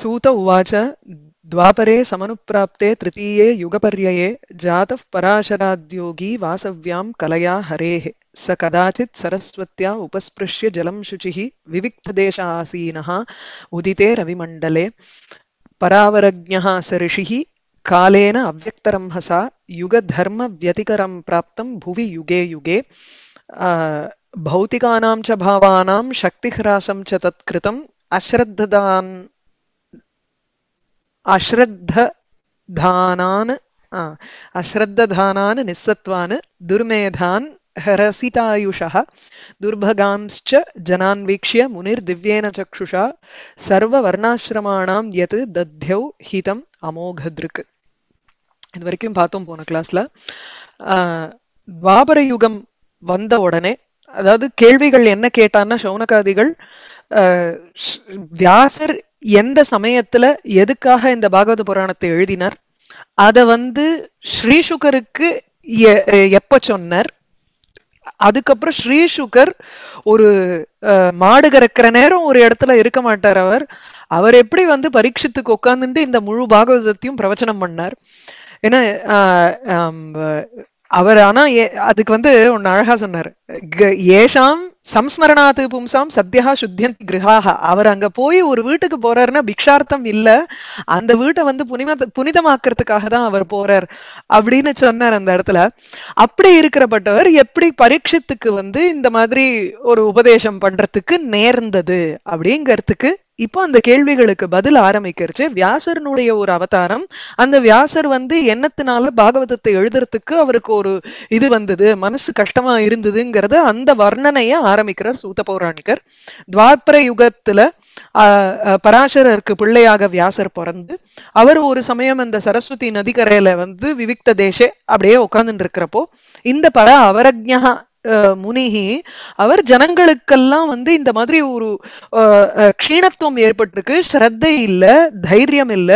सूत उवाच द्वापरे समनुप्राप्ते तृतीये युगपर्यये जातः पराशराद्योगी वासव्यां कलया हरेः स कदाचित् सरस्वत्या उपस्पृश्य जलं शुचिः आसीनः उदिते रविमण्डले परावरज्ञः स ऋषिः कालेन अव्यक्तरंहसा युगधर्मव्यतिकरं प्राप्तं भुवि युगे युगे भौतिकानां च भावानां शक्तिह्रासं च तत्कृतं அஸ்ரத்ததான் அஸ்ரத்ததானான் அஸ்ரத்ததானான் நிசத்வான் துர்மேதான் ஜனான் வீக்ஷிய முனிர் திவ்யேன சக்ஷுஷா சர்வ வர்ணாசிரமானாம் यत् दध्यौ ஹிதம் அமோகத்ருக் இது வரைக்கும் பார்த்தோம் போன கிளாஸ்ல துவாபர யுகம் வந்த உடனே அதாவது கேள்விகள் என்ன கேட்டான்னா சௌனகாதிகள் வியாசர் எந்த சமயத்துல எதுக்காக இந்த பாகவத புராணத்தை எழுதினார் அத வந்து ஸ்ரீசுகருக்கு எப்ப சொன்னார் அதுக்கப்புறம் ஸ்ரீசுகர் ஒரு மாடு கறக்கிற நேரம் ஒரு இடத்துல இருக்க மாட்டார் அவர் அவர் எப்படி வந்து பரீட்சத்துக்கு உட்காந்துட்டு இந்த முழு பாகவதத்தையும் பிரவச்சனம் பண்ணார் ஏன்னா அவர் ஆனா அதுக்கு வந்து ஒன்னு அழகா சொன்னார் ஏஷாம் சம்ஸ்மரணாத்து பும்சாம் சத்யா சுத்தியந்த் கிரகாக அவர் அங்க போய் ஒரு வீட்டுக்கு போறாருன்னா பிக்ஷார்த்தம் இல்ல அந்த வீட்டை வந்து புனித புனிதமாக்குறதுக்காக தான் அவர் போறார் அப்படின்னு சொன்னார் அந்த இடத்துல அப்படி இருக்கிறப்பட்டவர் எப்படி பரீட்சத்துக்கு வந்து இந்த மாதிரி ஒரு உபதேசம் பண்றதுக்கு நேர்ந்தது அப்படிங்கிறதுக்கு இப்போ அந்த கேள்விகளுக்கு பதில் ஆரம்பிக்கிறச்சு வியாசரனுடைய ஒரு அவதாரம் அந்த வியாசர் வந்து எண்ணத்தினால பாகவதத்தை எழுதுறதுக்கு அவருக்கு ஒரு இது வந்தது மனசு கஷ்டமா இருந்ததுங்கிறது அந்த வர்ணனைய ஆரம்பிக்கிறார் சூத்த பௌராணிகர் துவாபர யுகத்துல பராசரருக்கு பிள்ளையாக வியாசர் பிறந்து அவர் ஒரு சமயம் அந்த சரஸ்வதி நதிக்கரையில வந்து விவிக்த தேசே அப்படியே உட்கார்ந்துட்டு இருக்கிறப்போ இந்த பர அவரஜ்யா முனிகி அவர் ஜனங்களுக்கெல்லாம் வந்து இந்த மாதிரி ஒரு க்ஷீணத்துவம் ஏற்பட்டிருக்கு ஸ்ரத்தை இல்ல தைரியம் இல்ல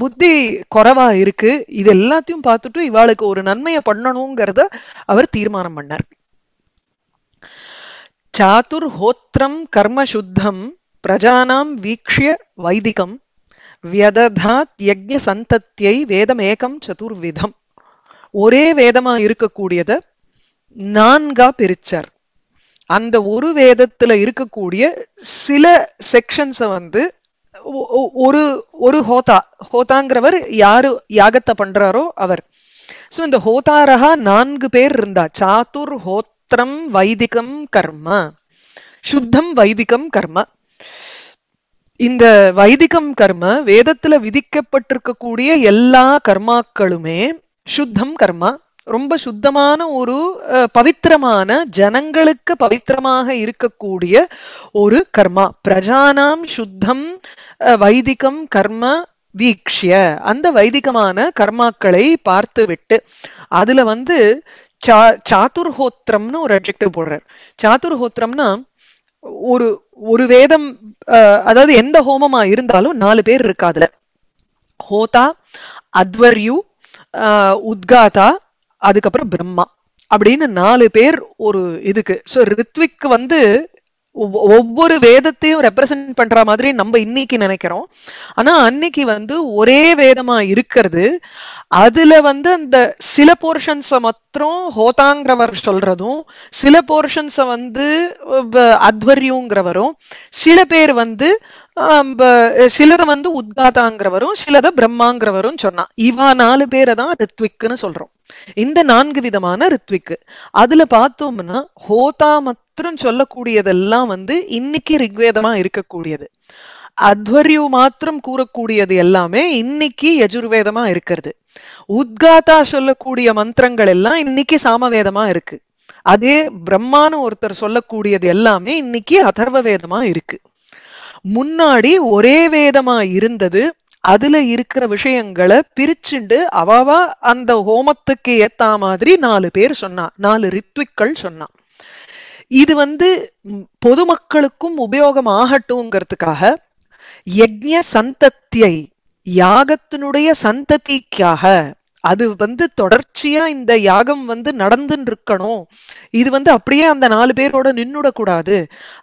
புத்தி குறவா இருக்கு இது எல்லாத்தையும் பார்த்துட்டு இவாளுக்கு ஒரு நன்மையை பண்ணணுங்கிறத அவர் தீர்மானம் பண்ணார் சாத்துர் ஹோத்திரம் கர்மசுத்தம் பிரஜானாம் வீக்ஷிய வைதிகம் வியததாத் யஜ்ய சந்தத்தியை வேதமேகம் சதுர்விதம் ஒரே வேதமா இருக்கக்கூடியதை நான்கா பிரிச்சார் அந்த ஒரு வேதத்துல இருக்கக்கூடிய சில செக்ஷன்ஸை வந்து ஒரு ஒரு ஹோதா ஹோதாங்கிறவர் யாரு யாகத்தை பண்றாரோ அவர் ஸோ இந்த ஹோதாரகா நான்கு பேர் இருந்தா சாத்துர் ஹோத்திரம் வைதிகம் கர்ம சுத்தம் வைதிகம் கர்ம இந்த வைதிகம் கர்ம வேதத்துல விதிக்கப்பட்டிருக்கக்கூடிய எல்லா கர்மாக்களுமே சுத்தம் கர்மா ரொம்ப சுத்தமான ஒரு பவித்திரமான ஜனங்களுக்கு பவித்திரமாக இருக்கக்கூடிய ஒரு கர்மா பிரஜானாம் சுத்தம் வைதிகம் கர்ம வீக்ஷிய அந்த வைதிகமான கர்மாக்களை பார்த்து விட்டு அதுல வந்து சா சாத்துர்ஹோத்திரம்னு ஒரு அப்ஜெக்டிவ் போடுறார் சாத்துர்ஹோத்திரம்னா ஒரு ஒரு வேதம் அதாவது எந்த ஹோமமா இருந்தாலும் நாலு பேர் இருக்காதுல ஹோதா அத்வர்யு உத்காதா அதுக்கப்புறம் பிரம்மா அப்படின்னு நாலு பேர் ஒரு இதுக்கு ஸோ ரித்விக் வந்து ஒவ்வொரு வேதத்தையும் ரெப்ரசன்ட் பண்ற மாதிரி நம்ம இன்னைக்கு நினைக்கிறோம் ஆனா அன்னைக்கு வந்து ஒரே வேதமா இருக்கிறது அதுல வந்து அந்த சில போர்ஷன்ஸை மாத்திரம் ஹோதாங்கிறவர் சொல்றதும் சில போர்ஷன்ஸை வந்து அத்வரியுங்கிறவரும் சில பேர் வந்து சிலதை வந்து உத்காதாங்கிறவரும் சிலதை பிரம்மாங்கிறவரும் சொன்னா இவா நாலு பேரை தான் ரித்விக்குன்னு சொல்றோம் இந்த நான்கு விதமான ரித்விக்கு அதுல பார்த்தோம்னா ஹோதா மாத்திரம் சொல்லக்கூடியதெல்லாம் வந்து இன்னைக்கு ரிக்வேதமா இருக்கக்கூடியது அத்வர்யு மாத்திரம் கூறக்கூடியது எல்லாமே இன்னைக்கு யஜுர்வேதமா இருக்கிறது உத்காதா சொல்லக்கூடிய மந்திரங்கள் எல்லாம் இன்னைக்கு சாமவேதமா இருக்கு அதே பிரம்மான்னு ஒருத்தர் சொல்லக்கூடியது எல்லாமே இன்னைக்கு அதர்வ வேதமா இருக்கு முன்னாடி ஒரே வேதமா இருந்தது அதுல இருக்கிற விஷயங்களை பிரிச்சுண்டு அவாவா அந்த ஹோமத்துக்கு ஏத்த மாதிரி நாலு பேர் சொன்னா நாலு ரித்விக்கள் சொன்னான் இது வந்து பொதுமக்களுக்கும் உபயோகம் ஆகட்டும்ங்கிறதுக்காக யஜ்ய சந்தத்தியை யாகத்தினுடைய சந்ததிக்காக அது வந்து தொடர்ச்சியா இந்த யாகம் வந்து நடந்துன்னு இருக்கணும் இது வந்து அப்படியே அந்த நாலு பேரோட நின்னுடக்கூடாது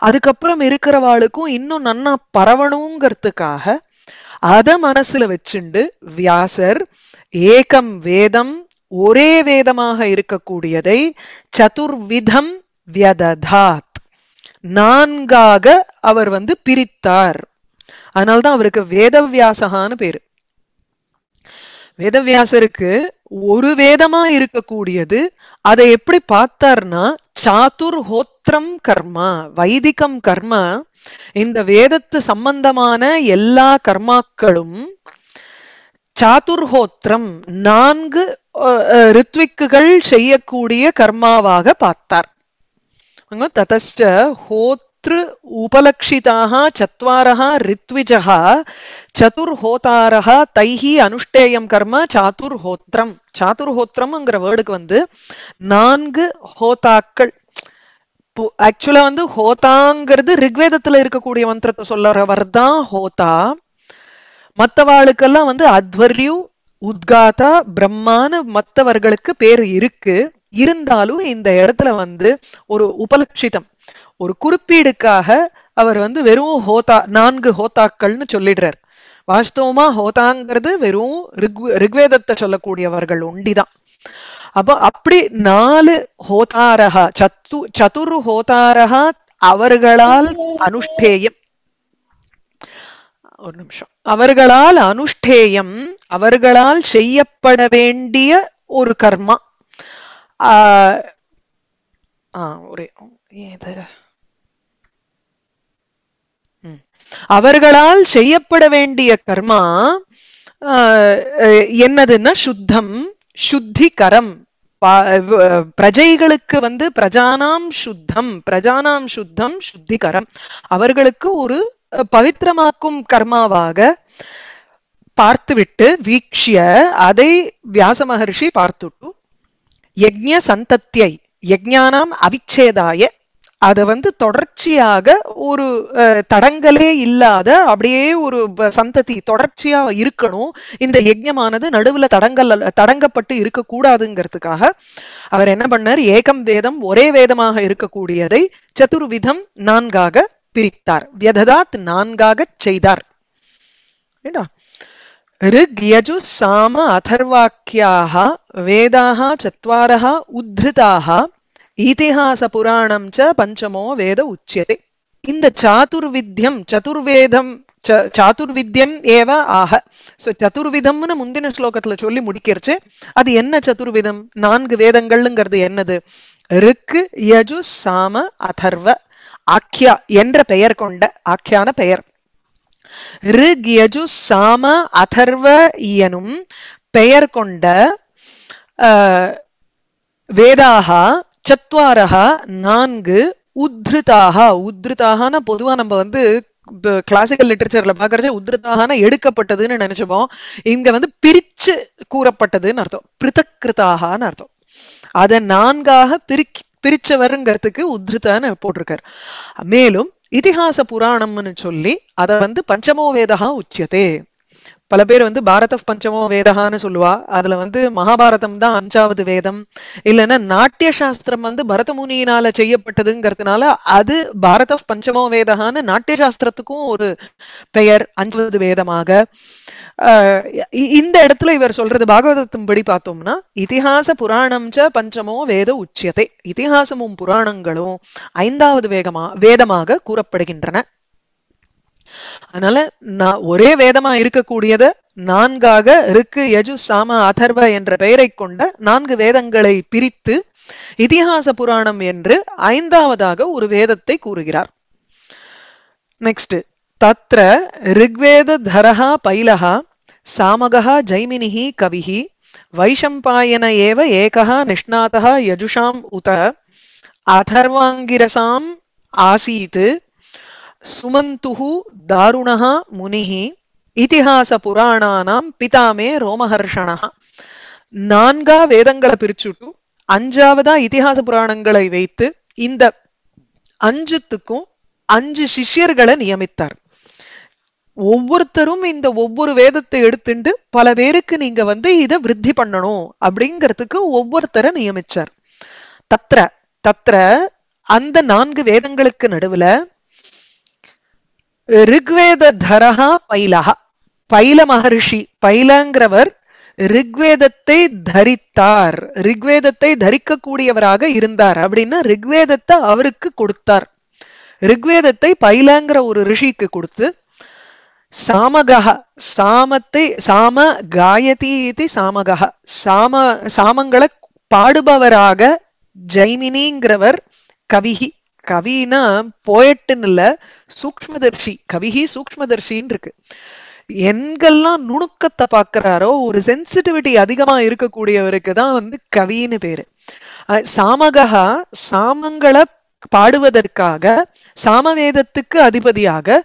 அதுக்கப்புறம் இருக்கிறவாளுக்கும் இன்னும் நன்னா பரவணுங்கிறதுக்காக அதை மனசுல வச்சுண்டு வியாசர் ஏகம் வேதம் ஒரே வேதமாக இருக்கக்கூடியதை சதுர்விதம் வியததாத் நான்காக அவர் வந்து பிரித்தார் அதனால்தான் அவருக்கு வேதவியாசகான்னு பேரு வேதவியாசருக்கு ஒரு வேதமா இருக்கக்கூடியது அதை எப்படி பார்த்தார்னா சாத்துர் ஹோத்திரம் கர்மா வைதிகம் கர்மா இந்த வேதத்து சம்பந்தமான எல்லா கர்மாக்களும் சாத்துர்ஹோத்திரம் நான்கு ரித்விக்குகள் செய்யக்கூடிய கர்மாவாக பார்த்தார் ததஸ்ட ஹோத் உபலக்ஷிதாக சத்வாரா चत्वारः ऋत्विजः சதுர்ஹோதாரக தைஹி அனுஷ்டேயம் கர்ம சாதுர்ஹோத்திரம் சாதுர்ஹோத்திரம்ங்கிற வேர்டுக்கு வந்து நான்கு ஹோதாக்கள் ஆக்சுவலா வந்து ஹோதாங்கிறது ரிக்வேதத்துல இருக்கக்கூடிய மந்திரத்தை சொல்லறவர் தான் ஹோதா மற்றவாளுக்கெல்லாம் வந்து அத்வர்யு உத்காதா பிரம்மான மற்றவர்களுக்கு பேர் இருக்கு இருந்தாலும் இந்த இடத்துல வந்து ஒரு உபலட்சிதம் ஒரு குறிப்பீடுக்காக அவர் வந்து வெறும் ஹோதா நான்கு ஹோதாக்கள்னு சொல்லிடுறார் வாஸ்தவமா ஹோதாங்கிறது வெறும் ரிக் ரிக்வேதத்தை சொல்லக்கூடியவர்கள் உண்டிதான் அப்போ அப்படி நாலு ஹோதாரகா சத்து சதுர் ஹோதாரகா அவர்களால் அனுஷ்டேயம் ஒரு நிமிஷம் அவர்களால் அனுஷ்டேயம் அவர்களால் செய்யப்பட வேண்டிய ஒரு கர்மா ஒரே அவர்களால் செய்யப்பட வேண்டிய கர்மா என்னதுன்னா சுத்தம் சுத்திகரம் பிரஜைகளுக்கு வந்து பிரஜானாம் சுத்தம் பிரஜானாம் சுத்தம் சுத்திகரம் அவர்களுக்கு ஒரு பவித்திரமாக்கும் கர்மாவாக பார்த்துவிட்டு வீக்ஷிய அதை வியாச மகர்ஷி பார்த்துட்டு யஜ்ய சந்தத்தியை யஜ்ஞானாம் அவிச்சேதாய அதை வந்து தொடர்ச்சியாக ஒரு தடங்களே இல்லாத அப்படியே ஒரு சந்ததி தொடர்ச்சியா இருக்கணும் இந்த யஜ்யமானது நடுவுல தடங்கள் தடங்கப்பட்டு இருக்கக்கூடாதுங்கிறதுக்காக அவர் என்ன பண்ணார் ஏகம் வேதம் ஒரே வேதமாக இருக்கக்கூடியதை சதுர்விதம் நான்காக பிரித்தார் வியததாத் நான்காக செய்தார் ऋग् यजुस्साम अथर्वाक्याः वेदाः चत्वारः उद्धृताः இதிஹாசபுராணம் ச பஞ்சமோ வேத உச்சியதே இந்த சாதுர்வித்யம் சதுர்வேதம் சாதுர்வித்யம் ஏவ ஆக சோ சதுர்விதம்னு முந்தின ஸ்லோகத்துல சொல்லி முடிக்கிறச்சு அது என்ன சதுர்விதம் நான்கு வேதங்கள்ங்கிறது என்னது ரிக்கு யஜு சாம அதர்வ ஆக்யா என்ற பெயர் கொண்ட ஆக்கியான பெயர் ரிக் யஜு சாம அதர்வ இயனும் பெயர் கொண்ட வேதாக சத்வாரக நான்கு உத்ருதாக உத்ருதாகனா பொதுவா நம்ம வந்து கிளாசிக்கல் லிட்ரேச்சர்ல பாக்குறது உத்ருதாகனா எடுக்கப்பட்டதுன்னு நினைச்சுப்போம் இங்க வந்து பிரிச்சு கூறப்பட்டதுன்னு அர்த்தம் பிரித்தக்கிருதாகனு அர்த்தம் அதை நான்காக பிரி பிரிச்சவருங்கிறதுக்கு உத்ருதான்னு போட்டிருக்காரு மேலும் இதிகாச புராணம்னு சொல்லி அதை வந்து பஞ்சமோ வேதகா உச்சியதே பல பேர் வந்து பாரத பஞ்சமோ வேதகான்னு சொல்லுவா அதுல வந்து மகாபாரதம் தான் அஞ்சாவது வேதம் இல்லைன்னா நாட்டிய சாஸ்திரம் வந்து பரதமுனியினால செய்யப்பட்டதுங்கிறதுனால அது பாரத பஞ்சமோ வேதகான்னு நாட்டிய சாஸ்திரத்துக்கும் ஒரு பெயர் அஞ்சாவது வேதமாக இந்த இடத்துல இவர் சொல்றது படி பார்த்தோம்னா இதிகாச புராணம் ச பஞ்சமோ வேத உச்சியத்தை இதிகாசமும் புராணங்களும் ஐந்தாவது வேகமா வேதமாக கூறப்படுகின்றன அதனால நான் ஒரே வேதமா இருக்கக்கூடியத நான்காக ருக்கு யஜு சாம அதர்வ என்ற பெயரை கொண்ட நான்கு வேதங்களை பிரித்து இதிகாச புராணம் என்று ஐந்தாவதாக ஒரு வேதத்தை கூறுகிறார் நெக்ஸ்ட் தத்ர ரிக்வேத தரஹா பைலஹா சாமகா ஜைமினிஹி கவிஹி வைஷம்பாயன ஏவ ஏகா நிஷ்ணாதா யஜுஷாம் உத அதர்வாங்கிரசாம் ஆசீத் சுமந்துஹு தாருணா முனிஹி இதிகாச புராணானாம் பிதாமே ரோமஹர்ஷனா நான்கா வேதங்களை பிரிச்சுட்டு அஞ்சாவதா இதிகாச புராணங்களை வைத்து இந்த அஞ்சுத்துக்கும் அஞ்சு சிஷ்யர்களை நியமித்தார் ஒவ்வொருத்தரும் இந்த ஒவ்வொரு வேதத்தை எடுத்துட்டு பல பேருக்கு நீங்க வந்து இதை விருத்தி பண்ணணும் அப்படிங்கிறதுக்கு ஒவ்வொருத்தரை நியமிச்சார் தத்ர தத்ர அந்த நான்கு வேதங்களுக்கு நடுவுல ரிக்வேத தரஹா பைலஹா பைல மகர்ஷி பைலங்கிறவர் ரிக்வேதத்தை தரித்தார் ரிக்வேதத்தை தரிக்கக்கூடியவராக இருந்தார் அப்படின்னா ரிக்வேதத்தை அவருக்கு கொடுத்தார் ரிக்வேதத்தை பைலங்கிற ஒரு ரிஷிக்கு கொடுத்து சாமக சாமத்தை சாம காயதி இது சாம சாமங்களை பாடுபவராக ஜைமினிங்கிறவர் கவிஹி கவினா போயட்டுன்னு இல்ல சூக்மதர்ஷி கவிஹி சூக்மதர்ஷின் இருக்கு எங்கெல்லாம் நுணுக்கத்தை பாக்குறாரோ ஒரு சென்சிட்டிவிட்டி அதிகமா இருக்கக்கூடியவருக்கு தான் வந்து கவின்னு பேரு சாமகா சாமங்களை பாடுவதற்காக சாமவேதத்துக்கு அதிபதியாக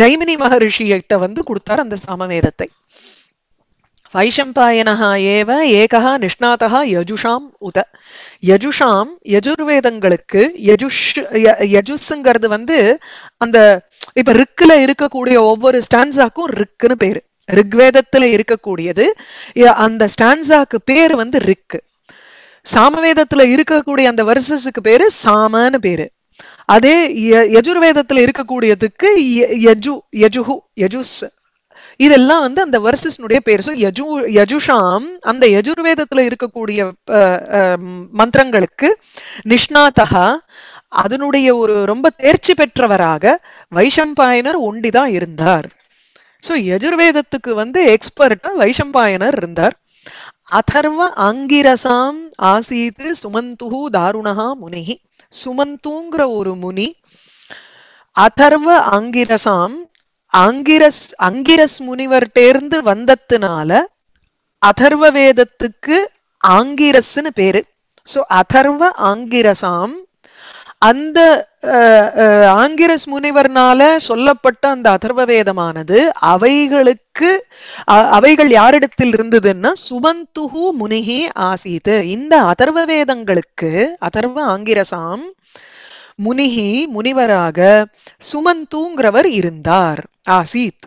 ஜெய்மினி மகரிஷியிட்ட வந்து கொடுத்தார் அந்த சாமவேதத்தை वैशम्पायनः ஏவ ஏகா நிஷ்ணாதா யஜுஷாம் உத யஜுஷாம் யஜுர்வேதங்களுக்கு யஜுஷ் யஜுஸ்ங்கிறது வந்து அந்த இப்ப ரிக்குல இருக்கக்கூடிய ஒவ்வொரு ஸ்டான்ஸாக்கும் ரிக்குன்னு பேரு ரிக்வேதத்துல இருக்கக்கூடியது அந்த ஸ்டான்ஸாக்கு பேர் வந்து ரிக்கு சாமவேதத்துல இருக்கக்கூடிய அந்த வருஷஸுக்கு பேரு சாமன்னு பேரு அதே யஜுர்வேதத்துல இருக்கக்கூடியதுக்கு யஜு யஜுஹு யஜுஸ் இதெல்லாம் வந்து அந்த வர்சஸ்னுடைய பேர் ஸோ யஜு யஜுஷாம் அந்த யஜுர்வேதத்துல இருக்கக்கூடிய மந்திரங்களுக்கு நிஷ்ணாத்தகா அதனுடைய ஒரு ரொம்ப தேர்ச்சி பெற்றவராக வைஷம்பாயனர் ஒண்டிதான் இருந்தார் ஸோ யஜுர்வேதத்துக்கு வந்து எக்ஸ்பர்ட்டா வைஷம்பாயனர் இருந்தார் அதர்வ அங்கிரசாம் ஆசீத்து சுமந்து தாருணஹா முனிஹி சுமந்துங்கிற ஒரு முனி அதர்வ அங்கிரசாம் அங்கிரஸ் அங்கிரஸ் முனிவர்கிட்டேருந்து வந்ததுனால அதர்வ வேதத்துக்கு ஆங்கிரஸ்ன்னு பேரு சோ அதர்வ ஆங்கிரசாம் அந்த ஆங்கிரஸ் முனிவர்னால சொல்லப்பட்ட அந்த அதர்வ வேதமானது அவைகளுக்கு அவைகள் யாரிடத்தில் இருந்ததுன்னா சுமந்துகு முனிகி ஆசீது இந்த அதர்வ வேதங்களுக்கு அதர்வ ஆங்கிரசாம் முனிகி முனிவராக சுமந்துங்கிறவர் இருந்தார் ஆசீத்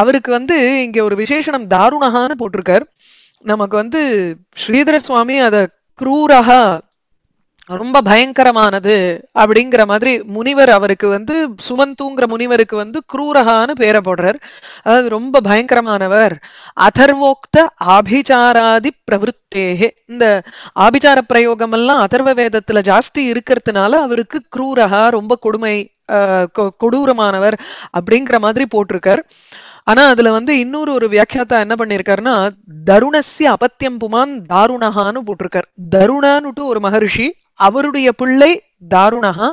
அவருக்கு வந்து இங்க ஒரு விசேஷனம் தாருணகான்னு போட்டிருக்கார் நமக்கு வந்து ஸ்ரீதர சுவாமி அதை குரூரகா ரொம்ப பயங்கரமானது அப்படிங்கிற மாதிரி முனிவர் அவருக்கு வந்து சுமந்தூங்கிற முனிவருக்கு வந்து குரூரகான்னு பேரை போடுறார் அதாவது ரொம்ப பயங்கரமானவர் அதர்வோக்த ஆபிச்சாராதி பிரவருத்தேகே இந்த ஆபிச்சார பிரயோகம் எல்லாம் அதர்வ வேதத்துல ஜாஸ்தி இருக்கிறதுனால அவருக்கு குரூரகா ரொம்ப கொடுமை கொடூரமானவர் அப்படிங்கிற மாதிரி போட்டிருக்கார் ஆனா அதுல வந்து இன்னொரு ஒரு வியாக்கியாத்தா என்ன பண்ணிருக்காருன்னா தருணசிய அபத்தியம் புமான் தாருணஹான்னு போட்டிருக்கார் தருணான்னுட்டு ஒரு மகர்ஷி அவருடைய பிள்ளை தாருணஹா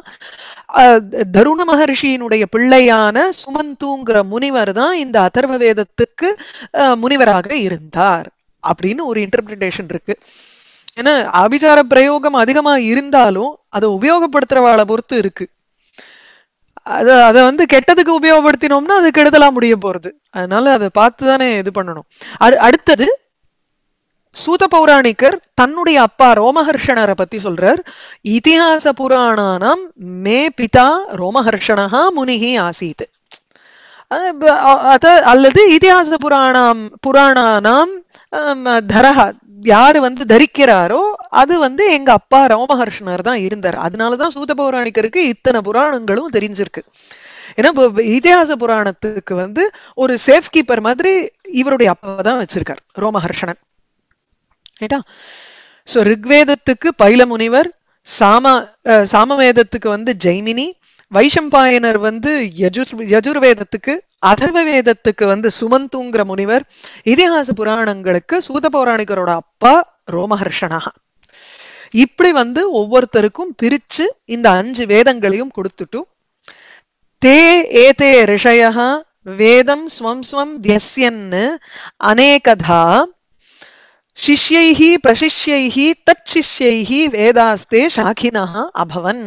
தருண மகர்ஷியினுடைய பிள்ளையான சுமந்தூங்கிற முனிவர் தான் இந்த அதர்வ வேதத்துக்கு முனிவராக இருந்தார் அப்படின்னு ஒரு இன்டர்பிரிட்டேஷன் இருக்கு ஏன்னா அபிசார பிரயோகம் அதிகமா இருந்தாலும் அதை உபயோகப்படுத்துறவாளை பொறுத்து இருக்கு அது அதை வந்து கெட்டதுக்கு உபயோகப்படுத்தினோம்னா அது கெடுதலா முடிய போறது அதனால அதை பார்த்து தானே இது பண்ணணும் அடுத்தது சூத பௌராணிக்கர் தன்னுடைய அப்பா ரோமஹர்ஷனரை பத்தி சொல்றார் இதிகாச புராணம் மே பிதா ரோமஹர்ஷனஹா முனிகி ஆசீத் அத அல்லது இதிகாச புராணம் புராணானாம் தரஹா யாரு வந்து தரிக்கிறாரோ அது வந்து எங்க அப்பா ரோமஹர்ஷனர் தான் இருந்தார் அதனாலதான் சூத பௌராணிக்கருக்கு இத்தனை புராணங்களும் தெரிஞ்சிருக்கு ஏன்னா இதிகாச புராணத்துக்கு வந்து ஒரு சேஃப் கீப்பர் மாதிரி இவருடைய அப்பா தான் வச்சிருக்கார் ரோமஹர்ஷணன் ரைட்டா சோ ரிக்வேதத்துக்கு பைல முனிவர் சாம சாமவேதத்துக்கு வந்து ஜெய்மினி வைஷம்பாயனர் வந்து யஜுர் யஜுர்வேதத்துக்கு அதர்வ வேதத்துக்கு வந்து சுமந்துங்கிற முனிவர் இதிகாச புராணங்களுக்கு சூத பௌராணிகரோட அப்பா ரோமஹர்ஷனாக இப்படி வந்து ஒவ்வொருத்தருக்கும் பிரிச்சு இந்த அஞ்சு வேதங்களையும் கொடுத்துட்டு தே ஏதே ரிஷயா வேதம் ஸ்வம் ஸ்வம் வியஸ்யன்னு அநேகதா சிஷ்யைஹி பிரசிஷ்யைஹி தச்சிஷ்யைஹி வேதாஸ்தே சாகினா அபவன்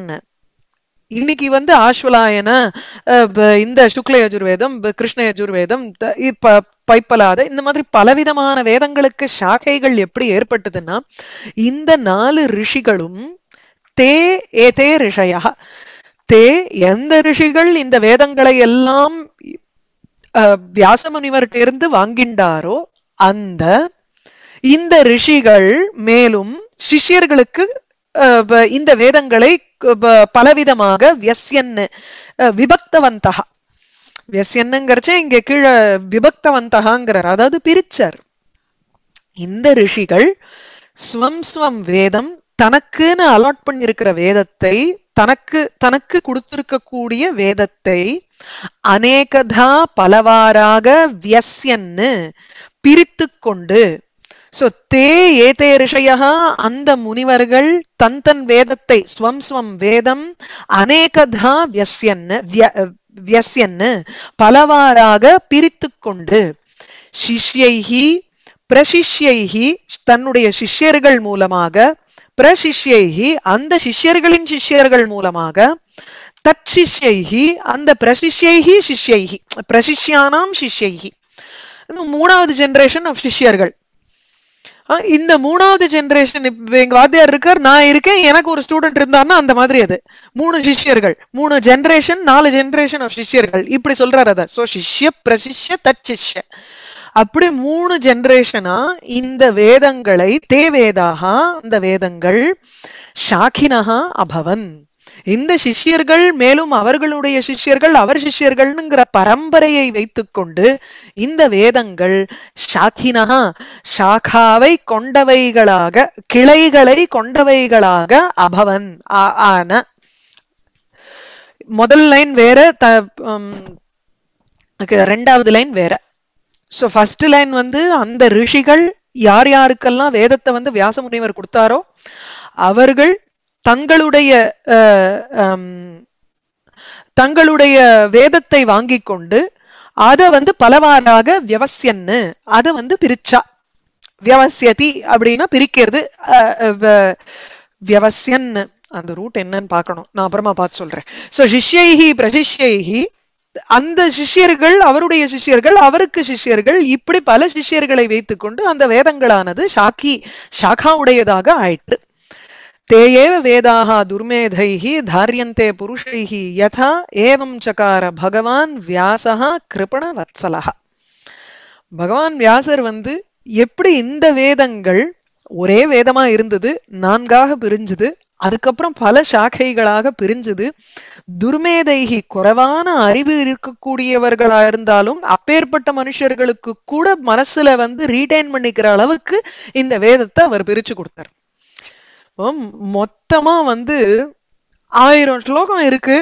இன்னைக்கு வந்து ஆஷ்வலாயன இந்த சுக்ல யஜுர்வேதம் கிருஷ்ண யஜுர்வேதம் பைப்பலாத இந்த மாதிரி பலவிதமான வேதங்களுக்கு சாக்கைகள் எப்படி ஏற்பட்டதுன்னா இந்த நாலு ரிஷிகளும் தே ஏ தே ரிஷயா தே எந்த ரிஷிகள் இந்த வேதங்களை எல்லாம் வியாசமுனிவர்கிட்ட இருந்து வாங்கின்றாரோ அந்த இந்த ரிஷிகள் மேலும் சிஷ்யர்களுக்கு இந்த வேதங்களை பலவிதமாக வியசியன்னு விபக்தவந்தகா வியசியன்னுங்கிறச்ச இங்க கீழே விபக்தவந்தகாங்கிறார் அதாவது பிரிச்சர் இந்த ரிஷிகள் ஸ்வம் ஸ்வம் வேதம் தனக்குன்னு அலாட் பண்ணியிருக்கிற வேதத்தை தனக்கு தனக்கு கொடுத்திருக்கக்கூடிய வேதத்தை அநேகதா பலவாறாக வியசியன்னு பிரித்து கொண்டு சோ தே ஏதே ரிஷயா அந்த முனிவர்கள் தன் தன் வேதத்தை ஸ்வம் ஸ்வம் வேதம் அநேகதா வியஸ்யன்னு வியசியன் பலவாறாக பிரித்து கொண்டு சிஷ்யைஹி பிரசிஷ்யைஹி தன்னுடைய சிஷ்யர்கள் மூலமாக பிரசிஷ்யைஹி அந்த சிஷ்யர்களின் சிஷ்யர்கள் மூலமாக தச்சிஷ்யைஹி அந்த பிரசிஷ்யைஹி சிஷ்யைஹி பிரசிஷ்யானாம் சிஷ்யைஹி மூணாவது ஜெனரேஷன் ஆஃப் சிஷ்யர்கள் இந்த மூணாவது ஜென்ரேஷன் இப்ப எங்க வாத்தியார் இருக்கார் நான் இருக்கேன் எனக்கு ஒரு ஸ்டூடெண்ட் இருந்தாருன்னா அந்த மாதிரி அது மூணு சிஷ்யர்கள் மூணு ஜென்ரேஷன் நாலு ஜென்ரேஷன் ஆஃப் சிஷ்யர்கள் இப்படி சொல்றாரு அதை சோ சிஷ்ய பிரசிஷ்ய தச்சிஷ்ய அப்படி மூணு ஜென்ரேஷனா இந்த வேதங்களை தேவேதாக அந்த வேதங்கள் ஷாக்கினஹா அபவன் இந்த சிஷ்யர்கள் மேலும் அவர்களுடைய சிஷ்யர்கள் அவர் சிஷ்யர்கள்ங்கிற பரம்பரையை வைத்துக்கொண்டு இந்த வேதங்கள் ஷாக்கினா ஷாக்காவை கொண்டவைகளாக கிளைகளை கொண்டவைகளாக அபவன் ஆன முதல் லைன் வேற த ரெண்டாவது லைன் வேற ஸோ ஃபர்ஸ்ட் லைன் வந்து அந்த ரிஷிகள் யார் யாருக்கெல்லாம் வேதத்தை வந்து வியாசமுனிவர் கொடுத்தாரோ அவர்கள் தங்களுடைய தங்களுடைய வேதத்தை வாங்கி கொண்டு அதை வந்து பலவாறாக வியவசியன்னு அதை வந்து பிரிச்சா வியவசியதி அப்படின்னா பிரிக்கிறது வியவசியன்னு அந்த ரூட் என்னன்னு பார்க்கணும் நான் அப்புறமா பார்த்து சொல்றேன் ஸோ சிஷ்யைஹி பிரசிஷ்யைஹி அந்த சிஷ்யர்கள் அவருடைய சிஷ்யர்கள் அவருக்கு சிஷ்யர்கள் இப்படி பல சிஷ்யர்களை வைத்துக்கொண்டு அந்த வேதங்களானது ஷாக்கி ஷாக்கா உடையதாக ஆயிற்று தேயேவ வேதாக துர்மேதைஹி தாரியந்தே புருஷைஹி யதா ஏவம் சகார பகவான் வியாசகா கிருபண வத்சலா பகவான் வியாசர் வந்து எப்படி இந்த வேதங்கள் ஒரே வேதமா இருந்தது நான்காக பிரிஞ்சுது அதுக்கப்புறம் பல சாக்கைகளாக பிரிஞ்சது துர்மேதைகி குறைவான அறிவு இருக்கக்கூடியவர்களா இருந்தாலும் அப்பேற்பட்ட மனுஷர்களுக்கு கூட மனசுல வந்து ரீடைன் பண்ணிக்கிற அளவுக்கு இந்த வேதத்தை அவர் பிரிச்சு கொடுத்தார் மொத்தமா வந்து ஆயிரம் ஸ்லோகம் இருக்கு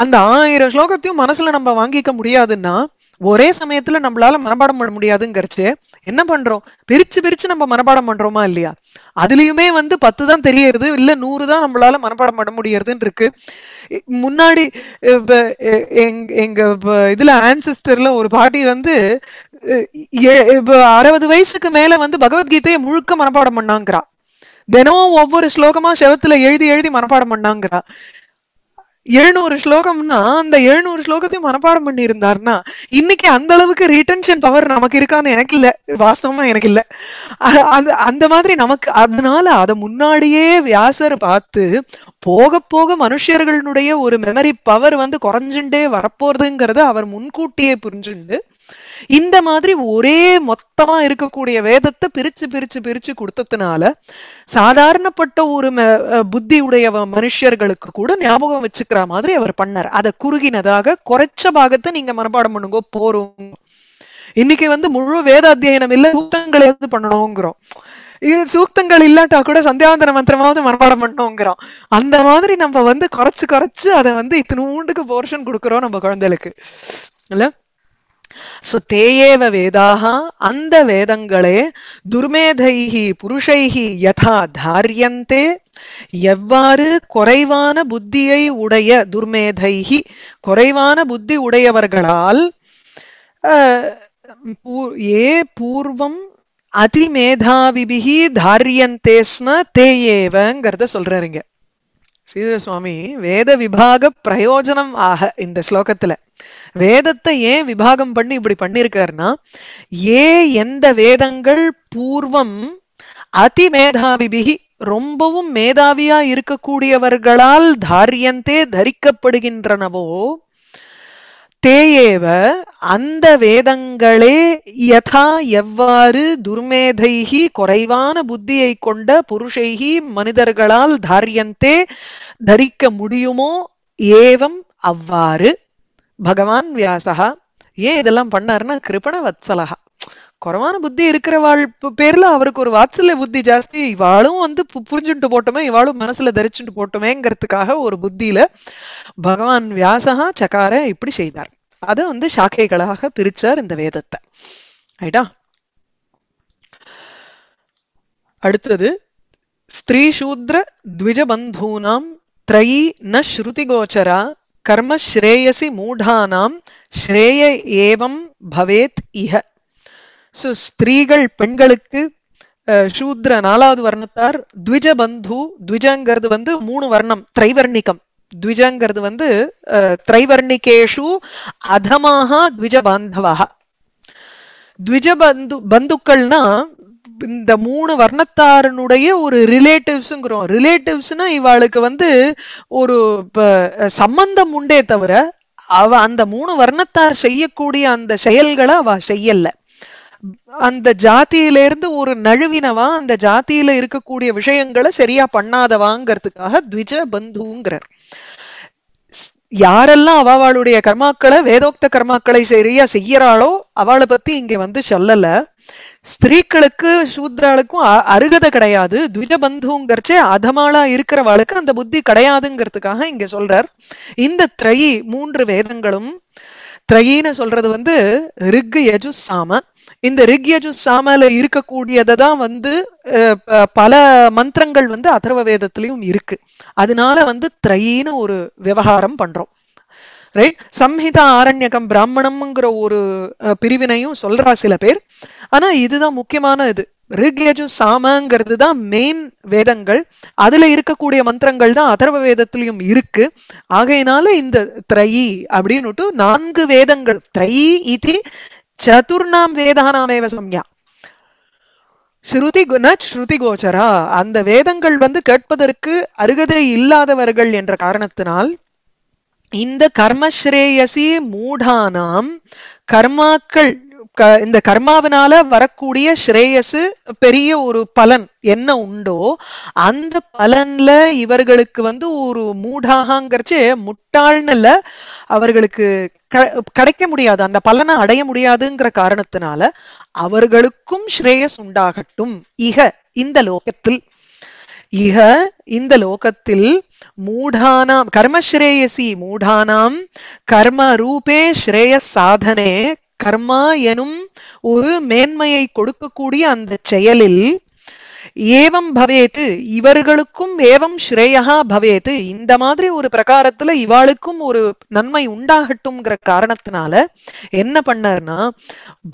அந்த ஆயிரம் ஸ்லோகத்தையும் மனசுல நம்ம வாங்கிக்க முடியாதுன்னா ஒரே சமயத்துல நம்மளால மனப்பாடம் பண்ண முடியாதுங்கிறச்சு என்ன பண்றோம் பிரிச்சு பிரிச்சு நம்ம மனப்பாடம் பண்றோமா இல்லையா அதுலயுமே வந்து பத்து தான் தெரியறது இல்ல நூறு தான் நம்மளால மனப்பாடம் பண்ண முடியறதுன்னு இருக்கு முன்னாடி எங்க இதுல ஆன்சிஸ்டர்ல ஒரு பாட்டி வந்து அறுபது வயசுக்கு மேல வந்து பகவத்கீதையை முழுக்க மனப்பாடம் பண்ணாங்கிறா தினமும் ஒவ்வொரு ஸ்லோகமா செவத்துல எழுதி எழுதி மனப்பாடம் பண்ணாங்கிறா எழுநூறு ஸ்லோகம்னா அந்த எழுநூறு ஸ்லோகத்தையும் மனப்பாடம் பண்ணி இருந்தாருன்னா இன்னைக்கு அந்த அளவுக்கு ரீட்டன்ஷன் பவர் நமக்கு இருக்கான்னு எனக்கு இல்ல வாஸ்தவமா எனக்கு இல்ல அந்த அந்த மாதிரி நமக்கு அதனால அதை முன்னாடியே வியாசர் பார்த்து போக போக மனுஷர்களுடைய ஒரு மெமரி பவர் வந்து குறைஞ்சுட்டே வரப்போறதுங்கிறத அவர் முன்கூட்டியே புரிஞ்சுண்டு இந்த மாதிரி ஒரே மொத்தமா இருக்கக்கூடிய வேதத்தை பிரிச்சு பிரிச்சு பிரிச்சு கொடுத்ததுனால சாதாரணப்பட்ட ஒரு புத்தி உடைய மனுஷர்களுக்கு கூட ஞாபகம் வச்சுக்கிற மாதிரி அவர் பண்ணார் அதை குறுகினதாக குறைச்ச பாகத்தை நீங்க மனப்பாடம் பண்ணுங்க போறோம் இன்னைக்கு வந்து முழு வேத அத்தியனம் இல்ல சூத்தங்களை வந்து பண்ணணுங்கிறோம் சூக்தங்கள் இல்லாட்டா கூட சந்தியாவந்தர மந்திரமாவது மனப்பாடம் பண்ணோங்கிறோம் அந்த மாதிரி நம்ம வந்து குறைச்சு குறைச்சு அதை வந்து இத்தனூண்டுக்கு போர்ஷன் கொடுக்குறோம் நம்ம குழந்தைகளுக்கு இல்ல சோ தேயேவ வேதாக அந்த வேதங்களே துர்மேதைஹி புருஷைஹி யதா தாரியந்தே எவ்வாறு குறைவான புத்தியை உடைய துர்மேதைஹி குறைவான புத்தி உடையவர்களால் ஏ பூர்வம் அதிமேதாவிபிகி தாரியந்தே ஸ்ம தேயேவங்கிறத சொல்றாருங்க ஸ்ரீதர சுவாமி வேத விபாக பிரயோஜனம் ஆக இந்த ஸ்லோகத்துல வேதத்தை ஏன் விபாகம் பண்ணி இப்படி பண்ணிருக்காருன்னா ஏ எந்த வேதங்கள் பூர்வம் அதி மேதாவிபிகி ரொம்பவும் மேதாவியா இருக்கக்கூடியவர்களால் தாரியந்தே தரிக்கப்படுகின்றனவோ தேயேவ அந்த வேதங்களே யதா எவ்வாறு துர்மேதைகி குறைவான புத்தியை கொண்ட புருஷைகி மனிதர்களால் தாரியந்தே தரிக்க முடியுமோ ஏவம் அவ்வாறு பகவான் வியாசகா ஏன் இதெல்லாம் பண்ணாருன்னா கிருபண வத்சலகா குறவான புத்தி இருக்கிறவாள் பேர்ல அவருக்கு ஒரு வாத்சல்ய புத்தி ஜாஸ்தி இவாளும் வந்து புரிஞ்சுட்டு போட்டோமே இவாளும் மனசுல தரிச்சுட்டு போட்டோமேங்கிறதுக்காக ஒரு புத்தியில பகவான் வியாசகா சக்கார இப்படி செய்தார் அதை வந்து சாக்கைகளாக பிரிச்சார் இந்த வேதத்தை ரைட்டா அடுத்தது ஸ்திரீ சூத்ர த்விஜபந்தூனாம் த்ரயி ந ஸ்ருதிகோச்சரா கர்ம ஸ்ரேயசி மூடானாம் ஸ்ரேய ஏவம் பவேத் இஹ ஸோ ஸ்திரீகள் பெண்களுக்கு சூத்ர நாலாவது வர்ணத்தார் த்விஜ பந்து த்விஜங்கிறது வந்து மூணு வர்ணம் திரைவர்ணிகம் த்விஜங்கிறது வந்து திரைவர்ணிகேஷு அதமாக த்விஜ பாந்தவாக த்விஜ பந்து பந்துக்கள்னா இந்த மூணு வர்ணத்தாரனுடைய ஒரு ரிலேட்டிவ்ஸுங்கிறோம் ரிலேட்டிவ்ஸ்னா இவாளுக்கு வந்து ஒரு சம்பந்தம் உண்டே தவிர அவ அந்த மூணு வர்ணத்தார் செய்யக்கூடிய அந்த செயல்களை அவ செய்யல அந்த ஜாத்தியிலிருந்து ஒரு நழுவினவா அந்த ஜாத்தியில இருக்கக்கூடிய விஷயங்களை சரியா பண்ணாதவாங்கிறதுக்காக த்விஜ பந்துங்கிறார் யாரெல்லாம் அவளுடைய கர்மாக்களை வேதோக்த கர்மாக்களை சரியா செய்யறாளோ அவளை பத்தி இங்க வந்து சொல்லல ஸ்திரீக்களுக்கு சூத்ராளுக்கும் அருகதை கிடையாது பந்துங்கிறச்சே அதமாளா இருக்கிறவாளுக்கு அந்த புத்தி கிடையாதுங்கிறதுக்காக இங்க சொல்றார் இந்த திரையி மூன்று வேதங்களும் திரையின்னு சொல்றது வந்து ரிக் யஜு சாம இந்த ரிக் யஜு சாமல இருக்கக்கூடியதை தான் வந்து பல மந்திரங்கள் வந்து அதர்வ வேதத்திலையும் இருக்கு அதனால வந்து திரையின்னு ஒரு விவகாரம் பண்றோம் ரைட் சம்ஹிதா ஆரண்யகம் பிராமணம்ங்கிற ஒரு பிரிவினையும் சொல்றா சில பேர் ஆனா இதுதான் முக்கியமான இது ரிக்யஜும் சாமங்கிறது தான் மெயின் வேதங்கள் அதுல இருக்கக்கூடிய மந்திரங்கள் தான் அதர்வ வேதத்திலையும் இருக்கு ஆகையினால இந்த த்ரயி அப்படின்னுட்டு நான்கு வேதங்கள் த்ரயி இது சதுர்நாம் வேதானாமேவ சம்யா ஸ்ருதி ஸ்ருதி கோச்சரா அந்த வேதங்கள் வந்து கேட்பதற்கு அருகதை இல்லாதவர்கள் என்ற காரணத்தினால் இந்த கர்மஸ்ரேயசி மூடானாம் கர்மாக்கள் இந்த கர்மாவினால வரக்கூடிய ஸ்ரேயசு பெரிய ஒரு பலன் என்ன உண்டோ அந்த பலன்ல இவர்களுக்கு வந்து ஒரு மூடாகாங்கிறச்சு முட்டாள்னுல அவர்களுக்கு கிடைக்க முடியாது அந்த பலனை அடைய முடியாதுங்கிற காரணத்தினால அவர்களுக்கும் ஸ்ரேயஸ் உண்டாகட்டும் இக இந்த லோகத்தில் இஹ இந்த லோகத்தில் மூடானாம் கர்மஸ்ரேயசி மூடானாம் கர்ம ரூபே ஸ்ரேய சாதனே கர்மா எனும் ஒரு மேன்மையை கொடுக்கக்கூடிய அந்த செயலில் ஏவம் பவேத்து இவர்களுக்கும் ஏவம் ஸ்ரேயா பவேத்து இந்த மாதிரி ஒரு பிரகாரத்துல இவாளுக்கும் ஒரு நன்மை உண்டாகட்டும்ங்கிற காரணத்தினால என்ன பண்ணார்னா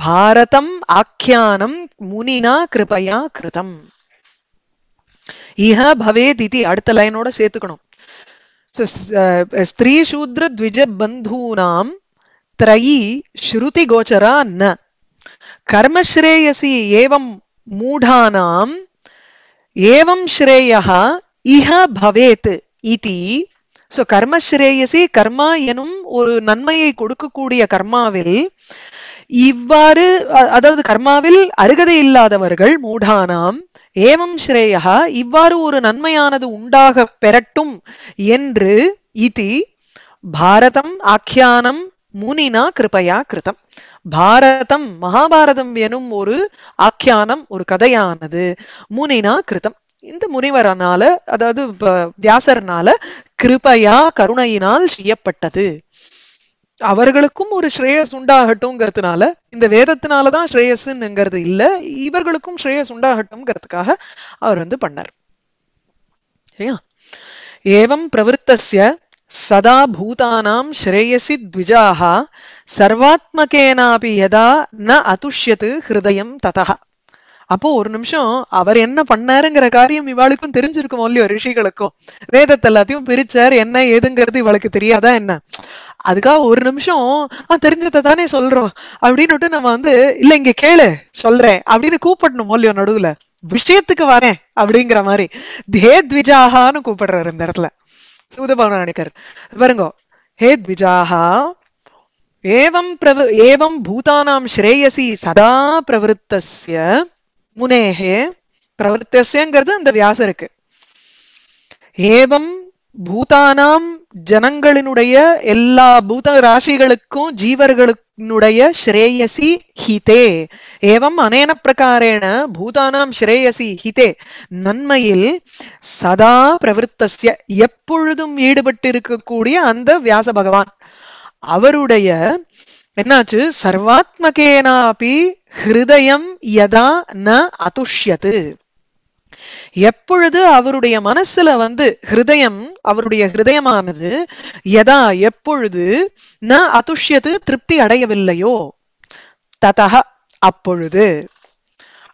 பாரதம் ஆக்கியானம் முனினா கிருபையா கிருதம் இஹ பவேத் இது அடுத்த லைனோட சேர்த்துக்கணும் ஸ்திரீ சூத்ர த்விஜ பந்தூனாம் திரயி ஸ்ருதி கோச்சரா ந கர்மஸ்ரேயசி ஏவம் மூடானாம் ஏவம் ஸ்ரேயா இஹ பவேத் இதி ஸோ கர்மஸ்ரேயசி கர்மா எனும் ஒரு நன்மையை கொடுக்கக்கூடிய கர்மாவில் இவ்வாறு அதாவது கர்மாவில் அருகதை இல்லாதவர்கள் மூடானாம் ஏவம் ஸ்ரேயா இவ்வாறு ஒரு நன்மையானது உண்டாக பெறட்டும் என்று இதி பாரதம் ஆக்கியானம் முனினா கிருபையா கிருதம் பாரதம் மகாபாரதம் எனும் ஒரு ஆக்கியானம் ஒரு கதையானது முனினா கிருதம் இந்த முனிவரனால அதாவது வியாசர்னால கிருபையா கருணையினால் செய்யப்பட்டது அவர்களுக்கும் ஒரு ஸ்ரேயஸ் உண்டாகட்டும்ங்கிறதுனால இந்த வேதத்தினால தான் ஸ்ரேயஸ்ங்கிறது இல்லை இவர்களுக்கும் ஸ்ரேயஸ் உண்டாகட்டும்ங்கிறதுக்காக அவர் வந்து பண்ணார் சரியா ஏவம் பிரவருத்தஸ்ய சதா பூதானாம் ஸ்ரேயசி த்விஜாக சர்வாத்மகேனாபி யதா ந அதுஷ்யத்து ஹிருதயம் ததா அப்போ ஒரு நிமிஷம் அவர் என்ன பண்ணாருங்கிற காரியம் இவாளுக்கும் தெரிஞ்சிருக்குமோ இல்லையோ ரிஷிகளுக்கும் வேதத்தை எல்லாத்தையும் பிரிச்சார் என்ன ஏதுங்கிறது இவளுக்கு தெரியாதா என்ன அதுக்காக ஒரு நிமிஷம் தெரிஞ்சதை தானே சொல்றோம் அப்படின்னுட்டு நம்ம வந்து இல்ல இங்க கேளு சொல்றேன் அப்படின்னு கூப்பிடணும் மொழியோ நடுவுல விஷயத்துக்கு வரேன் அப்படிங்கிற மாதிரி தே த்விஜாகான்னு கூப்பிடுறாரு இந்த இடத்துல சூதபவன நடிகர் பாருங்க ஹே த்விஜாகா ஏவம் பிரவு ஏவம் பூதானாம் ஸ்ரேயசி சதா பிரவருத்தஸ்ய முனேஹே பிரவருத்தஸ்யங்கிறது அந்த வியாசருக்கு ஏவம் பூதானாம் ஜனங்களினுடைய எல்லா பூத ராசிகளுக்கும் ஜீவர்களுடைய ஸ்ரேயசி ஹிதே ஏவம் அனேன பிரகாரேண பூதானாம் ஸ்ரேயசி ஹிதே நன்மையில் சதா பிரவருத்தசிய எப்பொழுதும் ஈடுபட்டு இருக்கக்கூடிய அந்த வியாச பகவான் அவருடைய என்னாச்சு சர்வாத்மகேனாபி ஹிருதயம் யதா ந அதுஷ்யது எப்பொழுது அவருடைய மனசுல வந்து ஹிருதயம் அவருடைய ஹிருதயமானது எதா எப்பொழுது ந அதுஷ்யத்து திருப்தி அடையவில்லையோ ததக அப்பொழுது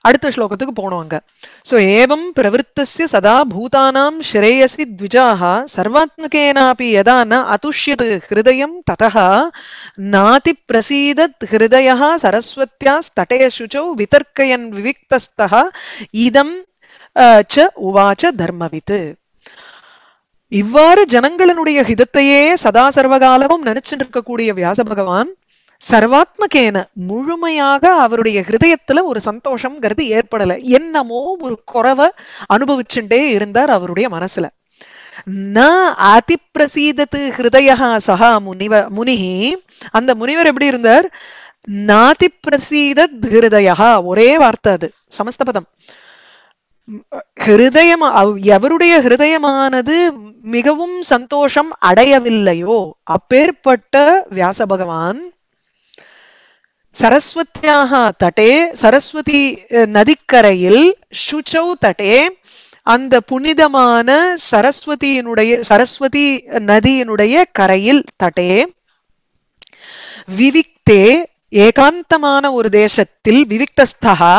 அடுத்த ஸ்லோகத்துக்கு போனோம் அங்க சோ ஏவம் பிரவருத்தசிய சதா பூதானாம் ஸ்ரேயசி த்விஜாக சர்வாத்மகேனாபி எதா ந அதுஷ்யத் ஹிருதயம் ததா நாதி பிரசீதத் ஹிருதய சரஸ்வத்யா ஸ்தட்டே விதர்க்கையன் விதர்க்கயன் இதம் ச உவாச்ச தர்மவித்து இவ்வாறு ஜனங்களினுடைய ஹிதத்தையே சதா சர்வகாலமும் நினைச்சுட்டு இருக்கக்கூடிய வியாச பகவான் சர்வாத்மகேன முழுமையாக அவருடைய ஹிருதயத்துல ஒரு சந்தோஷம்ங்கிறது ஏற்படல என்னமோ ஒரு குறவை அனுபவிச்சுட்டே இருந்தார் அவருடைய மனசுல அதி பிரசீதத்து ஹிருதயா சகா முனிவ முனிஹி அந்த முனிவர் எப்படி இருந்தார் பிரசீதத் ஹிருதயா ஒரே வார்த்தை அது சமஸ்தபதம் ஹிருதயம் எவருடைய ஹிருதயமானது மிகவும் சந்தோஷம் அடையவில்லையோ அப்பேற்பட்ட வியாச பகவான் சரஸ்வத்தியாக தட்டே சரஸ்வதி நதிக்கரையில் சுச்சௌ தட்டே அந்த புனிதமான சரஸ்வதியினுடைய சரஸ்வதி நதியினுடைய கரையில் தட்டே விவிக்தே ஏகாந்தமான ஒரு தேசத்தில் விவிக்தஸ்தா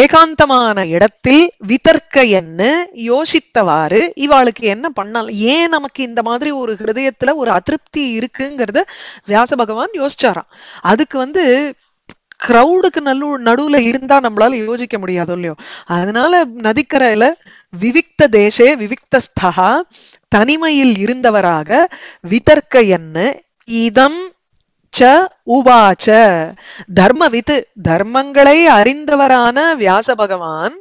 ஏகாந்தமான இடத்தில் விதர்க்க என்ன யோசித்தவாறு இவாளுக்கு என்ன பண்ணாலும் ஏன் நமக்கு இந்த மாதிரி ஒரு ஹிருதயத்துல ஒரு அதிருப்தி இருக்குங்கிறத வியாச பகவான் யோசிச்சாராம் அதுக்கு வந்து க்ரௌடுக்கு நல்லு நடுவுல இருந்தா நம்மளால யோசிக்க முடியாதோ இல்லையோ அதனால நதிக்கரையில விவிக்த தேசே விவிக்தஸ்தகா தனிமையில் இருந்தவராக விதர்க்க என்ன இதம் ச உவாச்ச தர்மவித் தர்மங்களை அறிந்தவரான வியாச பகவான்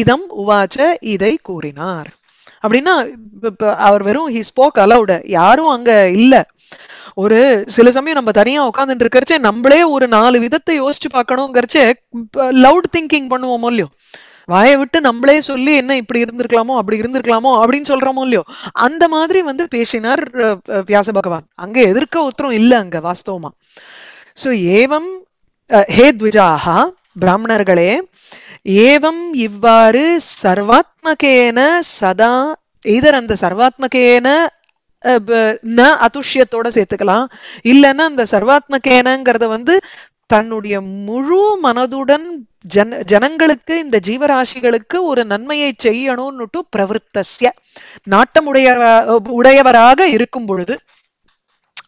இதம் உவாச்ச இதை கூறினார் அப்படின்னா அவர் வெறும் ஹி ஸ்போக் அலவுட் யாரும் அங்க இல்ல ஒரு சில சமயம் நம்ம தனியா உட்காந்துட்டு இருக்கிறச்சே நம்மளே ஒரு நாலு விதத்தை யோசிச்சு பார்க்கணுங்கிறச்சே லவுட் திங்கிங் பண்ணுவோம் இல்லையோ வாயை விட்டு நம்மளே சொல்லி என்ன இப்படி இருந்திருக்கலாமோ அப்படி இருந்திருக்கலாமோ அப்படின்னு சொல்றோமோ இல்லையோ அந்த மாதிரி வந்து பேசினார் வியாச பகவான் அங்க எதிர்க்க உத்தரம் இல்ல அங்க வாஸ்தவமா சோ ஏவம் ஹே த்விஜாகா பிராமணர்களே ஏவம் இவ்வாறு சர்வாத்மகேன சதா இதர் அந்த சர்வாத்மகேன ந அதுஷ்யத்தோட சேர்த்துக்கலாம் இல்லைன்னா அந்த சர்வாத்மகேனங்கிறத வந்து தன்னுடைய முழு மனதுடன் ஜன ஜனங்களுக்கு இந்த ஜீவராசிகளுக்கு ஒரு நன்மையை செய்யணும்னுட்டு பிரவருத்தசிய நாட்டம் உடையவராக இருக்கும் பொழுது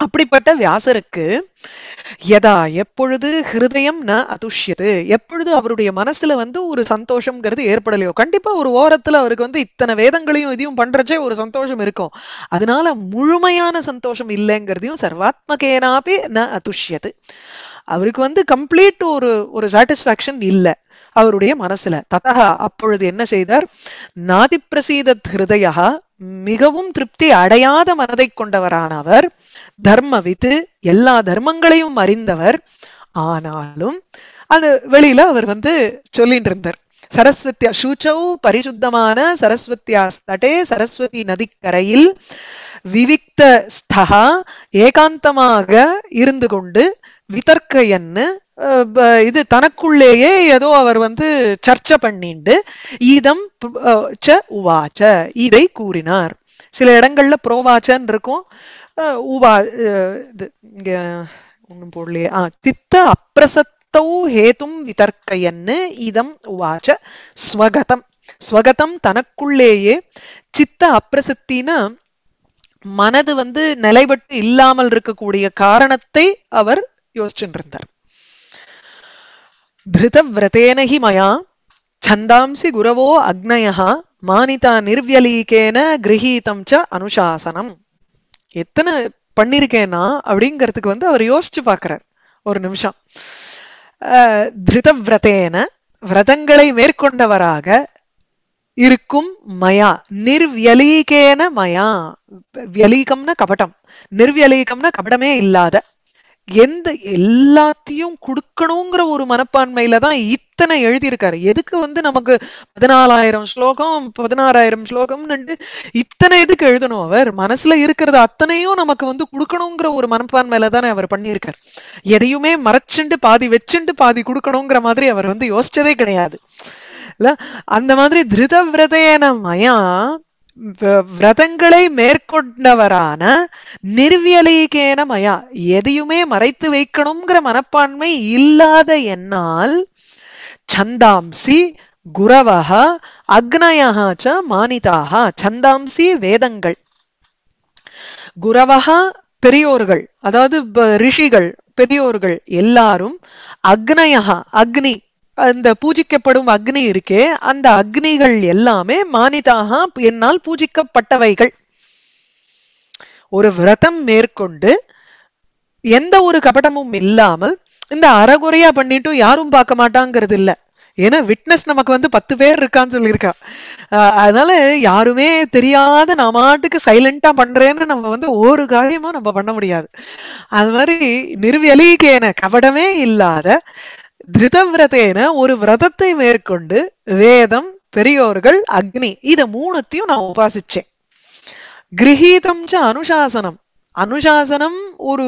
அப்படிப்பட்ட வியாசருக்கு எதா எப்பொழுது ஹிருதயம் ந அதுஷ்யது எப்பொழுது அவருடைய மனசுல வந்து ஒரு சந்தோஷம்ங்கிறது ஏற்படலையோ கண்டிப்பா ஒரு ஓரத்துல அவருக்கு வந்து இத்தனை வேதங்களையும் இதையும் பண்றச்சே ஒரு சந்தோஷம் இருக்கும் அதனால முழுமையான சந்தோஷம் இல்லைங்கிறதையும் சர்வாத்மகேனாபே ந அதுஷ்யது அவருக்கு வந்து கம்ப்ளீட் ஒரு ஒரு சாட்டிஸ்ஃபேக்ஷன் இல்லை அவருடைய மனசுல ததா அப்பொழுது என்ன செய்தார் நாதிப்பிரசீதத் ஹிருதயா மிகவும் திருப்தி அடையாத மனதை கொண்டவரான அவர் தர்மவித்து எல்லா தர்மங்களையும் அறிந்தவர் ஆனாலும் அது வெளியில அவர் வந்து சொல்லிட்டு இருந்தார் சரஸ்வதி அசூச்சவு பரிசுத்தமான சரஸ்வதி தட்டே சரஸ்வதி நதிக்கரையில் விவிக்த ஸ்தகா ஏகாந்தமாக இருந்து கொண்டு விதர்க்கையன்னு இது தனக்குள்ளேயே ஏதோ அவர் வந்து சர்ச்சை பண்ணிண்டு இதம் ச உவாச்ச இதை கூறினார் சில இடங்கள்ல புரோவாச்சன் இருக்கும் உவா இது இங்க ஒண்ணும் போடலையே ஆ சித்த அப்பிரசத்தௌ ஹேதும் விதர்க்கையன்னு இதம் உவாச்ச ஸ்வகதம் ஸ்வகதம் தனக்குள்ளேயே சித்த அப்பிரசத்தின்னா மனது வந்து நிலைபட்டு இல்லாமல் இருக்கக்கூடிய காரணத்தை அவர் யோசிச்சுட்டு இருந்தார் திருதவிரதேனகி மயா சந்தாம்சி குரவோ அக்னயா மானிதா நிர்வியலீகேன கிரகீதம் ச அனுசாசனம் எத்தனை பண்ணிருக்கேனா அப்படிங்கிறதுக்கு வந்து அவர் யோசிச்சு பார்க்கிறார் ஒரு நிமிஷம் திருதவிரதேன விரதங்களை மேற்கொண்டவராக இருக்கும் மயா நிர்வியலீகேன மயா வியலீகம்னா கபடம் நிர்வியலீகம்னா கபடமே இல்லாத எந்த எல்லாத்தையும் கொடுக்கணுங்கிற ஒரு மனப்பான்மையில தான் இத்தனை எழுதியிருக்காரு எதுக்கு வந்து நமக்கு பதினாலாயிரம் ஸ்லோகம் பதினாறாயிரம் ஸ்லோகம்னு இத்தனை எதுக்கு எழுதணும் அவர் மனசுல இருக்கிறது அத்தனையும் நமக்கு வந்து கொடுக்கணுங்கிற ஒரு மனப்பான்மையில தானே அவர் பண்ணியிருக்காரு எதையுமே மறைச்சுண்டு பாதி வச்சுண்டு பாதி கொடுக்கணுங்கிற மாதிரி அவர் வந்து யோசிச்சதே கிடையாது இல்ல அந்த மாதிரி திருத விரதையன மயம் விரதங்களை மேற்கொண்டவரான நிர்வியலிகேன மயா எதையுமே மறைத்து வைக்கணுங்கிற மனப்பான்மை இல்லாத என்னால் சந்தாம்சி குரவக அக்னயா ச மானிதாக சந்தாம்சி வேதங்கள் குரவக பெரியோர்கள் அதாவது ரிஷிகள் பெரியோர்கள் எல்லாரும் அக்னயா அக்னி இந்த பூஜிக்கப்படும் அக்னி இருக்கே அந்த அக்னிகள் எல்லாமே மானிதாக என்னால் பூஜிக்கப்பட்டவைகள் ஒரு விரதம் மேற்கொண்டு எந்த ஒரு கபடமும் இல்லாமல் இந்த அறகுறையா பண்ணிட்டும் யாரும் பார்க்க மாட்டாங்கிறது இல்லை ஏன்னா விட்னஸ் நமக்கு வந்து பத்து பேர் இருக்கான்னு சொல்லியிருக்கா அதனால யாருமே தெரியாத நான் மாட்டுக்கு சைலண்டா பண்றேன்னு நம்ம வந்து ஒரு காரியமும் நம்ம பண்ண முடியாது அது மாதிரி நிர்வெளிக்கேன கபடமே இல்லாத திருதவிரதேன ஒரு விரதத்தை மேற்கொண்டு வேதம் பெரியோர்கள் அக்னி இத மூணுத்தையும் நான் உபாசிச்சேன் கிரகீதம் அனுசாசனம் அனுசாசனம் ஒரு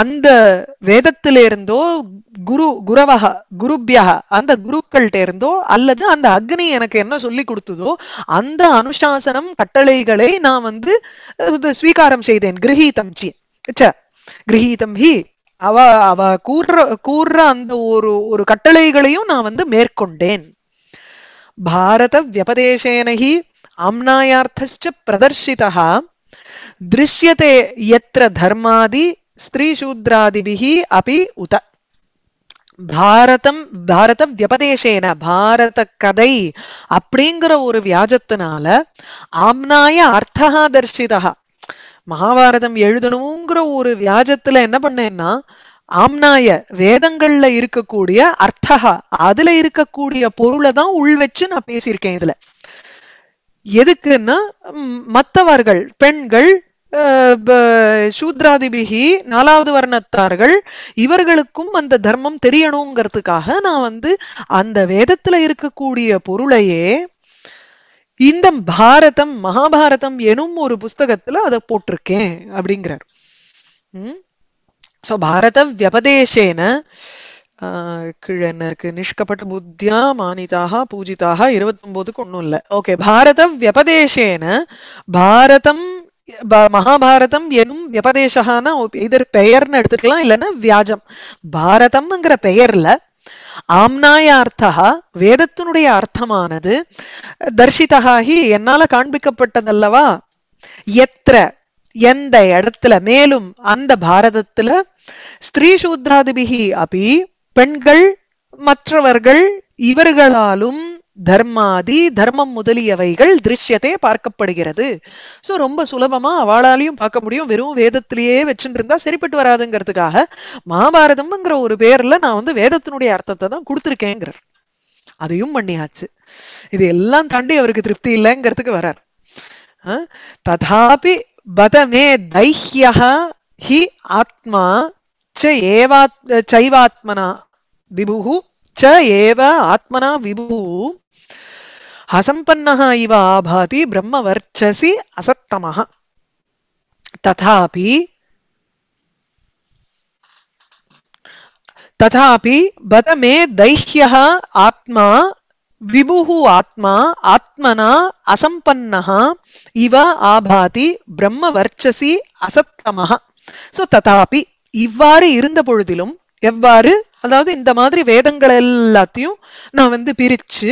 அந்த வேதத்திலிருந்தோ குரு குரவக குருபியக அந்த குருக்கள்கிட்ட இருந்தோ அல்லது அந்த அக்னி எனக்கு என்ன சொல்லி கொடுத்ததோ அந்த அனுசாசனம் கட்டளைகளை நான் வந்து ஸ்வீகாரம் செய்தேன் கிரகீதம் சி கிரகீதம் ஹி அவ அவ கூற கூற அந்த ஒரு ஒரு கட்டளைகளையும் நான் வந்து மேற்கொண்டேன் பாரத வியபதேசேனஹி பிரதர்ஷிதா திருஷ்யத்தை எத்திர தர்மாதி ஸ்திரீசூத்ராதிபிஹி அபி உத பாரதம் பாரத வியபதேசேன பாரத கதை அப்படிங்கிற ஒரு வியாஜத்தினால ஆம்னாய அர்த்தகா தர்ஷிதா மகாபாரதம் எழுதணுங்கிற ஒரு வியாஜத்துல என்ன பண்ணேன்னா ஆம்னாய வேதங்கள்ல இருக்கக்கூடிய அர்த்தகா அதுல இருக்கக்கூடிய பொருளை தான் உள் வச்சு நான் பேசியிருக்கேன் இதுல எதுக்குன்னா மத்தவர்கள் பெண்கள் சூத்ராதிபிகி நாலாவது வர்ணத்தார்கள் இவர்களுக்கும் அந்த தர்மம் தெரியணுங்கிறதுக்காக நான் வந்து அந்த வேதத்துல இருக்கக்கூடிய பொருளையே இந்த பாரதம் மகாபாரதம் எனும் ஒரு புஸ்தகத்துல அதை போட்டிருக்கேன் அப்படிங்கிறார் உம் சோ பாரத வியபதேசேன இருக்கு நிஷ்கபட்ட புத்தியா மானிதாக பூஜிதாக இருபத்தொன்பதுக்கு ஒண்ணும் இல்லை ஓகே பாரத வியபதேசேன பாரதம் மகாபாரதம் எனும் வியபதேசகான இதர் பெயர்னு எடுத்துக்கலாம் இல்லைன்னா வியாஜம் பாரதம்ங்கிற பெயர்ல ஆம்னாய அர்த்தா வேதத்தினுடைய அர்த்தமானது தர்ஷிதகாகி என்னால காண்பிக்கப்பட்டதல்லவா எத்திர எந்த இடத்துல மேலும் அந்த பாரதத்துல ஸ்திரீ சூத்ராதிபிகி அபி பெண்கள் மற்றவர்கள் இவர்களாலும் தர்மாதி தர்மம் முதலியவைகள் திருஷ்யத்தை பார்க்கப்படுகிறது ஸோ ரொம்ப சுலபமா அவளாலையும் பார்க்க முடியும் வெறும் வேதத்திலேயே வச்சுட்டு இருந்தா சரிப்பட்டு வராதுங்கிறதுக்காக மகாபாரதம்ங்கிற ஒரு பேர்ல நான் வந்து வேதத்தினுடைய அர்த்தத்தை தான் கொடுத்துருக்கேங்கிறார் அதையும் பண்ணியாச்சு இது எல்லாம் தாண்டி அவருக்கு திருப்தி இல்லைங்கிறதுக்கு வரார் ததாபி பதமே தைஹ்யா ஹி ஆத்மா ச ஏவாத் சைவாத்மனா விபுகு ச ஏவ ஆத்மனா விபு असंपन्न इव आभाति ब्रह्मवर्चसि असत्तमः तथापि तथापि बत मे दैह्यः आत्मा विभुः आत्मा आत्मना असम्पन्नः इव आभाति ब्रह्मवर्चसि असத்தமः ஸோ ததாபி இவ்வாறு இருந்த பொழுதிலும் எவ்வாறு அதாவது இந்த மாதிரி வேதங்கள் எல்லாத்தையும் நான் வந்து பிரிச்சு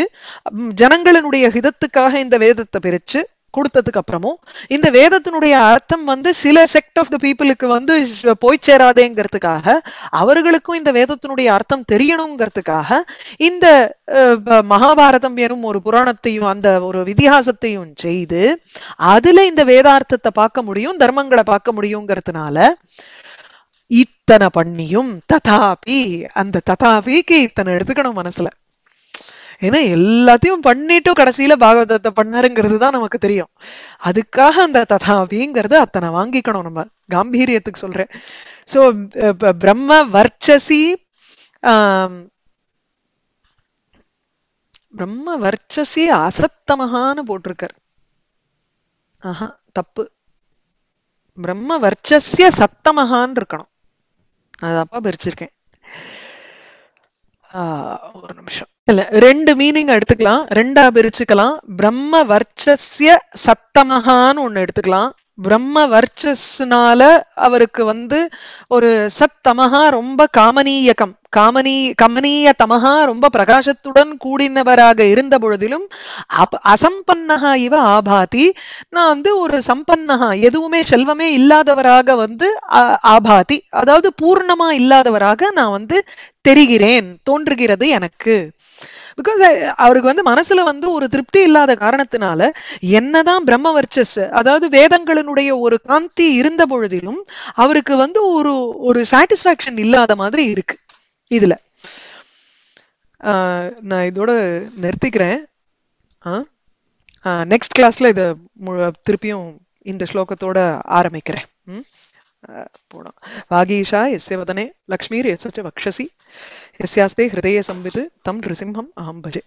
ஜனங்களினுடைய ஹிதத்துக்காக இந்த வேதத்தை பிரிச்சு கொடுத்ததுக்கு அப்புறமும் இந்த வேதத்தினுடைய அர்த்தம் வந்து சில செக்ட் ஆஃப் த பீப்புளுக்கு வந்து போய் சேராதேங்கிறதுக்காக அவர்களுக்கும் இந்த வேதத்தினுடைய அர்த்தம் தெரியணுங்கிறதுக்காக இந்த மகாபாரதம் எனும் ஒரு புராணத்தையும் அந்த ஒரு விதிகாசத்தையும் செய்து அதுல இந்த வேதார்த்தத்தை பார்க்க முடியும் தர்மங்களை பார்க்க முடியுங்கிறதுனால இத்தனை பண்ணியும் ததாபி அந்த ததாபிக்கு இத்தனை எடுத்துக்கணும் மனசுல ஏன்னா எல்லாத்தையும் பண்ணிட்டும் கடைசியில பாகவதத்தை பண்ணாருங்கிறது தான் நமக்கு தெரியும் அதுக்காக அந்த ததாபிங்கிறது அத்தனை வாங்கிக்கணும் நம்ம காம்பீரியத்துக்கு சொல்றேன் சோ பிரம்ம வர்ச்சசி பிரம்ம வர்ச்சசி அசத்தமகான்னு போட்டிருக்கார் ஆஹா தப்பு பிரம்ம வர்ச்சசிய சத்தமகான் இருக்கணும் அது அப்பா பிரிச்சிருக்கேன் ஒரு நிமிஷம் இல்ல ரெண்டு மீனிங் எடுத்துக்கலாம் ரெண்டா பிரிச்சுக்கலாம் பிரம்ம வர்ச்சசிய சப்தமகான்னு ஒண்ணு எடுத்துக்கலாம் பிரம்ம வர்ச்சஸ்னால அவருக்கு வந்து ஒரு சத் ரொம்ப காமனீயகம் காமனீ கமனீய தமஹா ரொம்ப பிரகாசத்துடன் கூடினவராக இருந்த பொழுதிலும் அசம்பன்னகா இவ ஆபாதி நான் வந்து ஒரு சம்பன்னகா எதுவுமே செல்வமே இல்லாதவராக வந்து ஆபாதி அதாவது பூர்ணமா இல்லாதவராக நான் வந்து தெரிகிறேன் தோன்றுகிறது எனக்கு பிகாஸ் அவருக்கு வந்து மனசுல வந்து ஒரு திருப்தி இல்லாத காரணத்தினால என்னதான் பிரம்ம வர்ச்சஸ் அதாவது வேதங்களினுடைய ஒரு காந்தி இருந்த பொழுதிலும் அவருக்கு வந்து ஒரு ஒரு சாட்டிஸ்பாக்சன் இல்லாத மாதிரி இருக்கு இதுல நான் இதோட நிறுத்திக்கிறேன் நெக்ஸ்ட் கிளாஸ்ல இதை திருப்பியும் இந்த ஸ்லோகத்தோட ஆரம்பிக்கிறேன் ம் போனோம் வாகீஷா எஸ் சேவதனே லக்ஷ்மீர் எஸ் வக்ஷசி यस्यास्ते हृदय संवित् तम नृसिंहम् अहं भजे